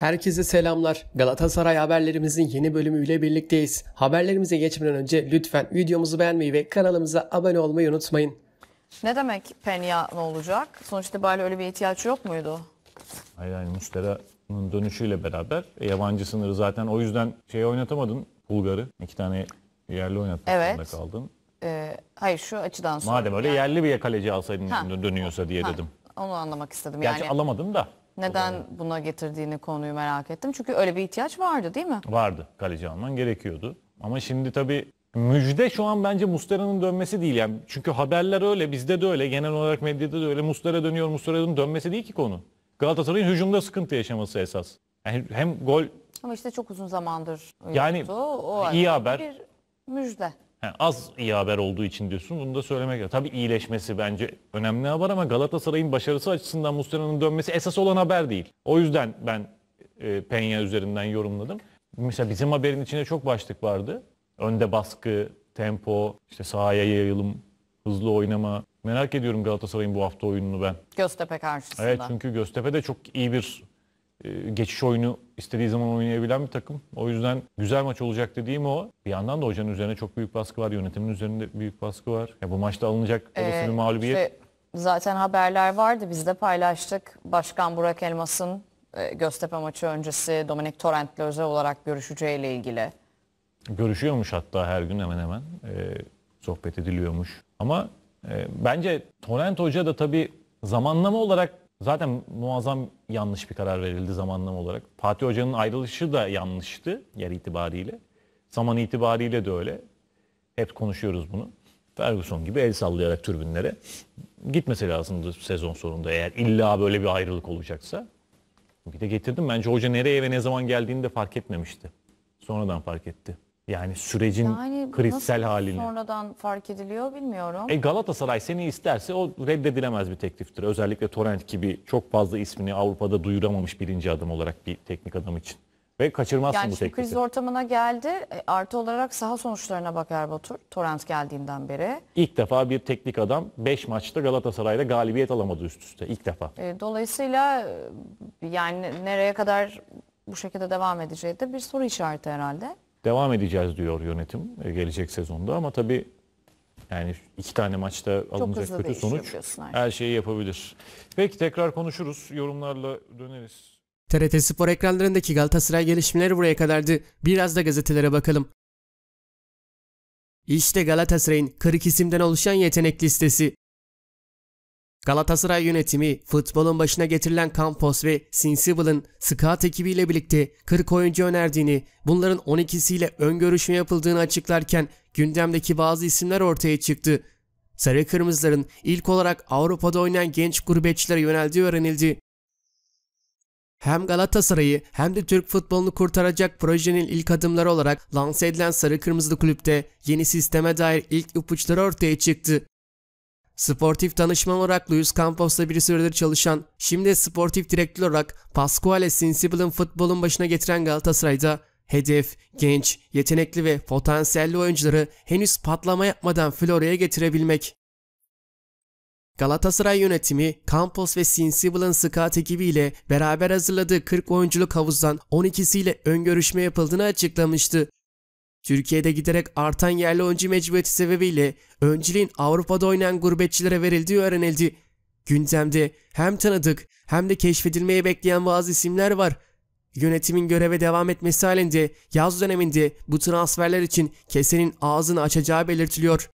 Herkese selamlar. Galatasaray haberlerimizin yeni bölümüyle birlikteyiz. Haberlerimize geçmeden önce lütfen videomuzu beğenmeyi ve kanalımıza abone olmayı unutmayın. Ne demek Penya ne olacak? Sonuçta itibariyle öyle bir ihtiyaç yok muydu? Hayır yani Mustera'nın dönüşüyle beraber e, yabancı sınırı zaten o yüzden şey oynatamadın Bulgar'ı. iki tane yerli oynatmak evet. zorunda kaldın. Ee, hayır şu açıdan sonra. Madem öyle yani... yerli bir kaleci alsaydın ha. dönüyorsa diye ha. dedim. Onu anlamak istedim. Gerçi yani... alamadım da. Neden buna getirdiğini konuyu merak ettim. Çünkü öyle bir ihtiyaç vardı değil mi? Vardı. Kaleci alman gerekiyordu. Ama şimdi tabii müjde şu an bence Mustera'nın dönmesi değil. Yani çünkü haberler öyle, bizde de öyle, genel olarak medyada da öyle. Mustera dönüyor, Mustera'nın dönmesi değil ki konu. Galatasaray'ın hücumda sıkıntı yaşaması esas. Yani hem gol Ama işte çok uzun zamandır Yani yoktu. iyi haber. Bir müjde. Yani az iyi haber olduğu için diyorsun. Bunu da söylemek gerekiyor. Tabii iyileşmesi bence önemli haber ama Galatasaray'ın başarısı açısından Mustafa'nın dönmesi esas olan haber değil. O yüzden ben e, Penya üzerinden yorumladım. Mesela bizim haberin içinde çok başlık vardı. Önde baskı, tempo, işte sahaya yayılım, hızlı oynama. Merak ediyorum Galatasaray'ın bu hafta oyununu ben. Göztepe karşısında. Evet çünkü Göztepe de çok iyi bir e, geçiş oyunu istediği zaman oynayabilen bir takım. O yüzden güzel maç olacak dediğim o. Bir yandan da hocanın üzerine çok büyük baskı var. Yönetimin üzerinde büyük baskı var. Ya bu maçta alınacak ee, olası ee, bir mağlubiyet. Işte zaten haberler vardı. Biz de paylaştık. Başkan Burak Elmas'ın e, Göztepe maçı öncesi Dominik Torrent'le özel olarak görüşeceğiyle ilgili. Görüşüyormuş hatta her gün hemen hemen. E, sohbet ediliyormuş. Ama e, bence Torrent Hoca da tabii zamanlama olarak Zaten muazzam yanlış bir karar verildi zamanlama olarak. Fatih Hoca'nın ayrılışı da yanlıştı yer itibariyle. Zaman itibariyle de öyle. Hep konuşuyoruz bunu. Ferguson gibi el sallayarak türbünlere gitmesi lazımdı sezon sonunda eğer illa böyle bir ayrılık olacaksa. Bir de getirdim. Bence hoca nereye ve ne zaman geldiğini de fark etmemişti. Sonradan fark etti. Yani sürecin yani kristal halini. sonradan fark ediliyor bilmiyorum. E Galatasaray seni isterse o reddedilemez bir tekliftir. Özellikle Torrent gibi çok fazla ismini Avrupa'da duyuramamış birinci adım olarak bir teknik adam için. Ve kaçırmazsın yani bu teklifi. kriz ortamına geldi. E, artı olarak saha sonuçlarına bakar Batur. Torrent geldiğinden beri. İlk defa bir teknik adam 5 maçta Galatasaray'da galibiyet alamadı üst üste. İlk defa. E, dolayısıyla e, yani nereye kadar bu şekilde devam edeceği de bir soru işareti herhalde devam edeceğiz diyor yönetim e, gelecek sezonda ama tabii yani iki tane maçta alınacak kötü sonuç her şeyi yapabilir. Peki tekrar konuşuruz. Yorumlarla döneriz. TRT Spor ekranlarındaki Galatasaray gelişmeleri buraya kadardı. Biraz da gazetelere bakalım. İşte Galatasaray'ın 40 isimden oluşan yetenek listesi. Galatasaray yönetimi futbolun başına getirilen Campos ve Sensible'ın scout ekibiyle birlikte 40 oyuncu önerdiğini, bunların 12'siyle ön görüşme yapıldığını açıklarken gündemdeki bazı isimler ortaya çıktı. Sarı Kırmızıların ilk olarak Avrupa'da oynayan genç gurbetçilere yöneldiği öğrenildi. Hem Galatasaray'ı hem de Türk futbolunu kurtaracak projenin ilk adımları olarak lanse edilen Sarı Kırmızılı Kulüp'te yeni sisteme dair ilk ipuçları ortaya çıktı. Sportif danışman olarak Luis Campos'ta bir süredir çalışan, şimdi sportif direktör olarak Pasquale Sensible'ın futbolun başına getiren Galatasaray'da hedef, genç, yetenekli ve potansiyelli oyuncuları henüz patlama yapmadan flora'ya getirebilmek. Galatasaray yönetimi Campos ve Sensible'ın scout ekibiyle beraber hazırladığı 40 oyunculuk havuzdan 12'siyle ön görüşme yapıldığını açıklamıştı. Türkiye'de giderek artan yerli oyuncu mecburiyeti sebebiyle öncülüğün Avrupa'da oynayan gurbetçilere verildiği öğrenildi. Gündemde hem tanıdık hem de keşfedilmeyi bekleyen bazı isimler var. Yönetimin göreve devam etmesi halinde yaz döneminde bu transferler için kesenin ağzını açacağı belirtiliyor.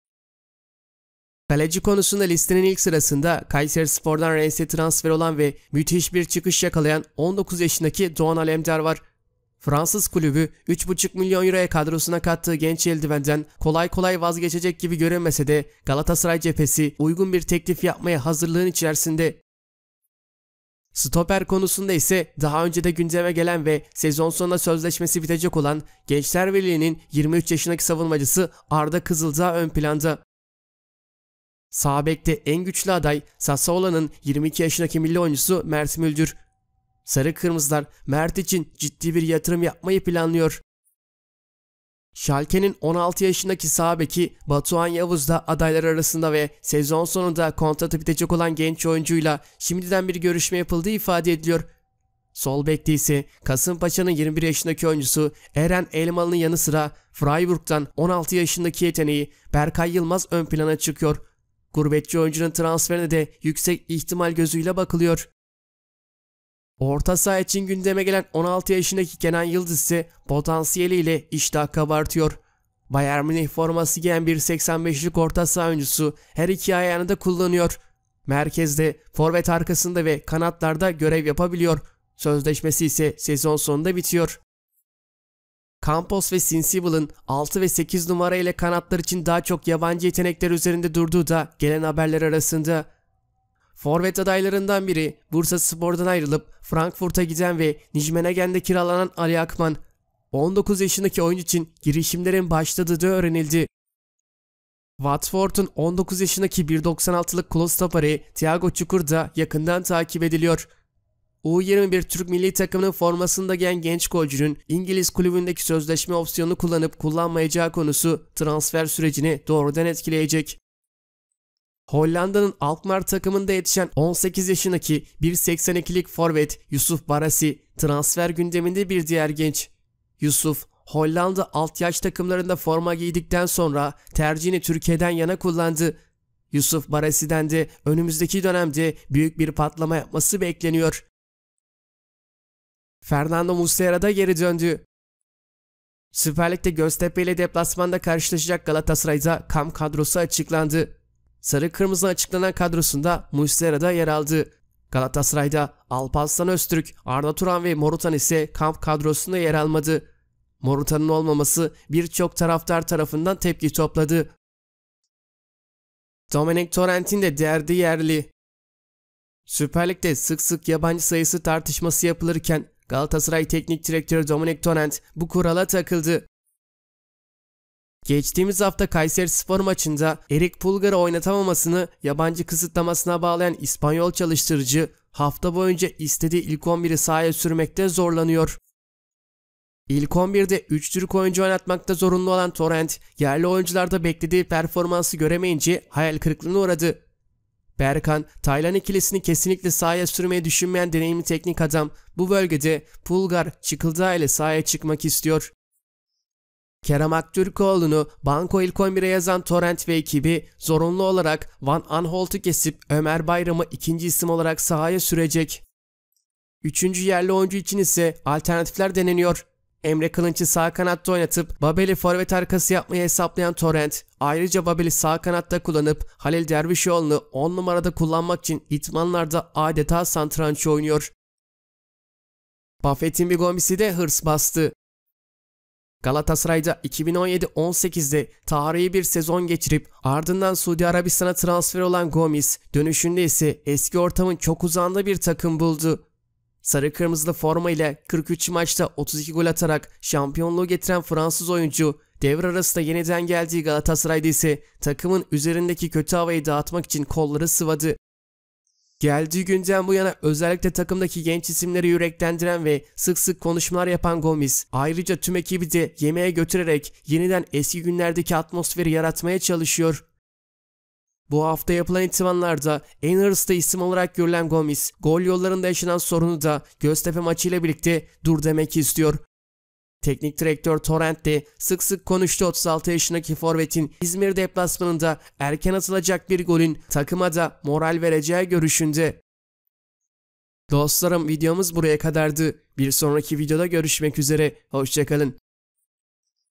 Kaleci konusunda listenin ilk sırasında Kayseri Spor'dan Rennes'e transfer olan ve müthiş bir çıkış yakalayan 19 yaşındaki Doğan Alemdar var. Fransız kulübü 3,5 milyon euroya kadrosuna kattığı genç eldivenden kolay kolay vazgeçecek gibi görünmese de Galatasaray cephesi uygun bir teklif yapmaya hazırlığın içerisinde. Stoper konusunda ise daha önce de gündeme gelen ve sezon sonunda sözleşmesi bitecek olan Gençler Birliği'nin 23 yaşındaki savunmacısı Arda Kızıldağ ön planda. Sağ bekte en güçlü aday Sassuolo'nun 22 yaşındaki milli oyuncusu Mert Müldür Sarı Kırmızılar Mert için ciddi bir yatırım yapmayı planlıyor. Şalke'nin 16 yaşındaki sağ Batuhan Yavuz da adaylar arasında ve sezon sonunda kontratı bitecek olan genç oyuncuyla şimdiden bir görüşme yapıldığı ifade ediliyor. Sol bekte ise Kasımpaşa'nın 21 yaşındaki oyuncusu Eren Elmalı'nın yanı sıra Freiburg'dan 16 yaşındaki yeteneği Berkay Yılmaz ön plana çıkıyor. Gurbetçi oyuncunun transferine de yüksek ihtimal gözüyle bakılıyor. Orta saha için gündeme gelen 16 yaşındaki Kenan Yıldız ise potansiyeliyle iştah kabartıyor. Bayern Münih forması giyen bir 1.85'lik orta saha oyuncusu her iki ayağını da kullanıyor. Merkezde, forvet arkasında ve kanatlarda görev yapabiliyor. Sözleşmesi ise sezon sonunda bitiyor. Campos ve Sensible'ın 6 ve 8 numara ile kanatlar için daha çok yabancı yetenekler üzerinde durduğu da gelen haberler arasında Forvet adaylarından biri Bursa Spor'dan ayrılıp Frankfurt'a giden ve Nijmenegen'de kiralanan Ali Akman, 19 yaşındaki oyuncu için girişimlerin başladığı öğrenildi. Watford'un 19 yaşındaki 1.96'lık Klostapari Thiago Çukur da yakından takip ediliyor. U21 Türk milli takımının formasında giyen genç golcünün İngiliz kulübündeki sözleşme opsiyonu kullanıp kullanmayacağı konusu transfer sürecini doğrudan etkileyecek. Hollanda'nın Alkmaar takımında yetişen 18 yaşındaki 1.82'lik forvet Yusuf Barasi transfer gündeminde bir diğer genç. Yusuf Hollanda alt yaş takımlarında forma giydikten sonra tercihini Türkiye'den yana kullandı. Yusuf Barasi'den de önümüzdeki dönemde büyük bir patlama yapması bekleniyor. Fernando Muslera da geri döndü. Süper Lig'de Göztepe ile deplasmanda karşılaşacak Galatasaray'da kam kadrosu açıklandı. Sarı kırmızı açıklanan kadrosunda Muslera yer aldı. Galatasaray'da Alparslan Öztürk, Arda Turan ve Morutan ise kamp kadrosunda yer almadı. Morutan'ın olmaması birçok taraftar tarafından tepki topladı. Dominic Torrent'in de derdi yerli. Süper Lig'de sık sık yabancı sayısı tartışması yapılırken Galatasaray Teknik Direktörü Dominic Torrent bu kurala takıldı. Geçtiğimiz hafta Kayseri Spor maçında Erik Pulgar'ı oynatamamasını yabancı kısıtlamasına bağlayan İspanyol çalıştırıcı hafta boyunca istediği ilk 11'i sahaya sürmekte zorlanıyor. İlk 11'de 3 Türk oyuncu oynatmakta zorunlu olan Torrent, yerli oyuncularda beklediği performansı göremeyince hayal kırıklığına uğradı. Berkan, Taylan ikilisini kesinlikle sahaya sürmeyi düşünmeyen deneyimli teknik adam bu bölgede Pulgar Çıkıldağ ile sahaya çıkmak istiyor. Kerem Aktürkoğlu'nu Banko İlk 11'e yazan Torrent ve ekibi zorunlu olarak Van Anholt'u kesip Ömer Bayram'ı ikinci isim olarak sahaya sürecek. Üçüncü yerli oyuncu için ise alternatifler deneniyor. Emre Kılınç'ı sağ kanatta oynatıp Babel'i forvet arkası yapmayı hesaplayan Torrent, ayrıca Babel'i sağ kanatta kullanıp Halil Dervişoğlu'nu 10 numarada kullanmak için itmanlarda adeta santranç oynuyor. Buffett'in bir gomisi de hırs bastı. Galatasaray'da 2017-18'de tarihi bir sezon geçirip ardından Suudi Arabistan'a transfer olan Gomis dönüşünde ise eski ortamın çok uzandığı bir takım buldu. Sarı kırmızılı forma ile 43 maçta 32 gol atarak şampiyonluğu getiren Fransız oyuncu devre arasında yeniden geldiği Galatasaray'da ise takımın üzerindeki kötü havayı dağıtmak için kolları sıvadı. Geldiği günden bu yana özellikle takımdaki genç isimleri yüreklendiren ve sık sık konuşmalar yapan Gomis, ayrıca tüm ekibi de yemeğe götürerek yeniden eski günlerdeki atmosferi yaratmaya çalışıyor. Bu hafta yapılan itimanlarda en hırslı isim olarak görülen Gomis, gol yollarında yaşanan sorunu da Göztepe maçıyla birlikte dur demek istiyor. Teknik direktör Torrent de sık sık konuştu 36 yaşındaki forvetin İzmir deplasmanında erken atılacak bir golün takıma da moral vereceği görüşünde. Dostlarım videomuz buraya kadardı. Bir sonraki videoda görüşmek üzere. Hoşçakalın.